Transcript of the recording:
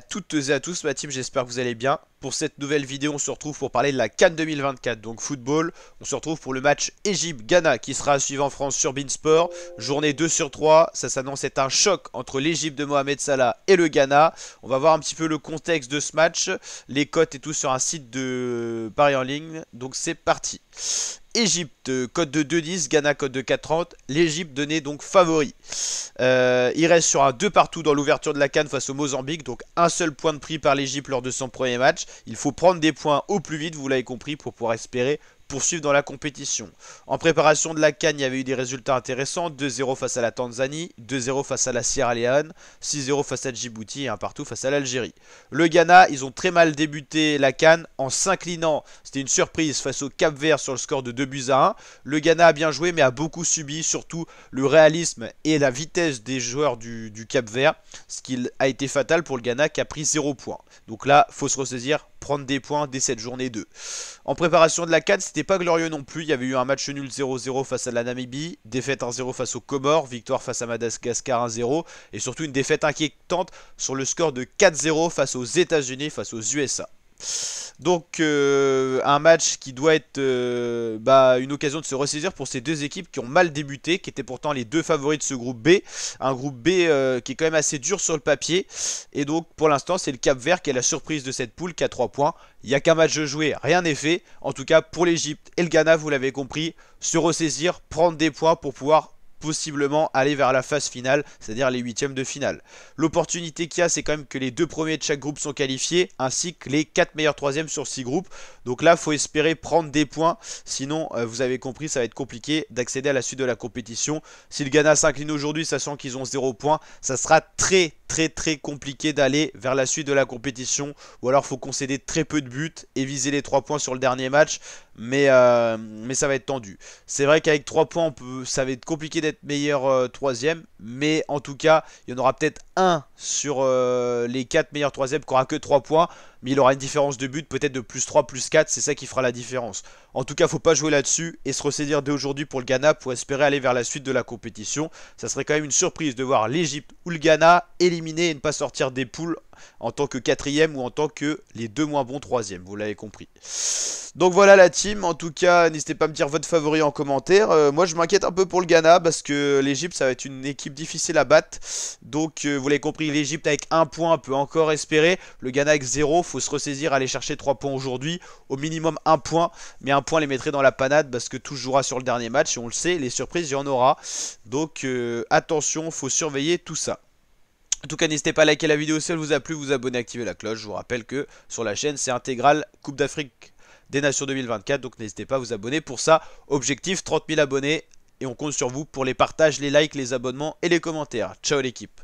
toutes et à tous ma team, j'espère que vous allez bien. Pour cette nouvelle vidéo, on se retrouve pour parler de la Cannes 2024, donc football. On se retrouve pour le match Égypte-Ghana qui sera à suivre en France sur Beansport. Journée 2 sur 3, ça s'annonce être un choc entre l'Égypte de Mohamed Salah et le Ghana. On va voir un petit peu le contexte de ce match, les cotes et tout sur un site de Paris en ligne. Donc c'est parti. Égypte. Code de 2-10, Ghana code de 4-30. L'Égypte donnée donc favori. Euh, il reste sur un 2 partout dans l'ouverture de la canne face au Mozambique. Donc un seul point de prix par l'Égypte lors de son premier match. Il faut prendre des points au plus vite, vous l'avez compris, pour pouvoir espérer poursuivre dans la compétition. En préparation de la Cannes, il y avait eu des résultats intéressants 2-0 face à la Tanzanie, 2-0 face à la Sierra Leone, 6-0 face à Djibouti et un partout face à l'Algérie. Le Ghana, ils ont très mal débuté la Cannes en s'inclinant. C'était une surprise face au Cap Vert sur le score de 2 buts à 1. Le Ghana a bien joué mais a beaucoup subi, surtout le réalisme et la vitesse des joueurs du, Cap Vert, ce qui a été fatal pour le Ghana qui a pris 0 points. Donc là, faut se ressaisir, prendre des points dès cette journée 2. En préparation de la Cannes, c'était pas glorieux non plus, il y avait eu un match nul 0-0 face à la Namibie, défaite 1-0 face aux Comores, victoire face à Madagascar 1-0, et surtout une défaite inquiétante sur le score de 4-0 face aux États-Unis, face aux USA. Donc euh, un match qui doit être euh, bah, une occasion de se ressaisir pour ces deux équipes qui ont mal débuté, qui étaient pourtant les deux favoris de ce groupe B. Un groupe B euh, qui est quand même assez dur sur le papier. Et donc pour l'instant c'est le Cap Vert qui est la surprise de cette poule qui a 3 points. Il n'y a qu'un match de jouer, rien n'est fait. En tout cas pour l'Egypte et le Ghana, vous l'avez compris, se ressaisir, prendre des points pour pouvoir possiblement aller vers la phase finale, c'est-à-dire les huitièmes de finale. L'opportunité qu'il y a, c'est quand même que les deux premiers de chaque groupe sont qualifiés, ainsi que les quatre meilleurs troisièmes sur six groupes. Donc là, il faut espérer prendre des points, sinon euh, vous avez compris, ça va être compliqué d'accéder à la suite de la compétition. Si le Ghana s'incline aujourd'hui, sachant qu'ils ont zéro points, ça sera très très très compliqué d'aller vers la suite de la compétition. Ou alors faut concéder très peu de buts et viser les 3 points sur le dernier match. Mais, euh, mais ça va être tendu. C'est vrai qu'avec 3 points, ça va être compliqué d'être meilleur 3ème. Euh, mais en tout cas, il y en aura peut-être un sur euh, les 4 meilleurs 3 qui aura que 3 points. Mais il aura une différence de but, peut-être de plus 3, plus 4. C'est ça qui fera la différence. En tout cas, il faut pas jouer là-dessus et se ressaisir dès aujourd'hui pour le Ghana pour espérer aller vers la suite de la compétition. Ça serait quand même une surprise de voir l'Egypte ou le Ghana éliminés et ne pas sortir des poules en tant que quatrième ou en tant que les deux moins bons troisième, vous l'avez compris. Donc voilà la team, en tout cas n'hésitez pas à me dire votre favori en commentaire. Euh, moi je m'inquiète un peu pour le Ghana parce que l'Egypte ça va être une équipe difficile à battre. Donc euh, vous l'avez compris, l'Egypte avec un point peut encore espérer, le Ghana avec zéro faut se ressaisir, aller chercher trois points aujourd'hui, au minimum un point, mais un point les mettrait dans la panade parce que tout jouera sur le dernier match et on le sait, les surprises il y en aura. Donc euh, attention, faut surveiller tout ça. En tout cas, n'hésitez pas à liker la vidéo si elle vous a plu, vous abonner, activer la cloche. Je vous rappelle que sur la chaîne, c'est intégral Coupe d'Afrique des Nations 2024. Donc n'hésitez pas à vous abonner pour ça. Objectif 30 000 abonnés. Et on compte sur vous pour les partages, les likes, les abonnements et les commentaires. Ciao l'équipe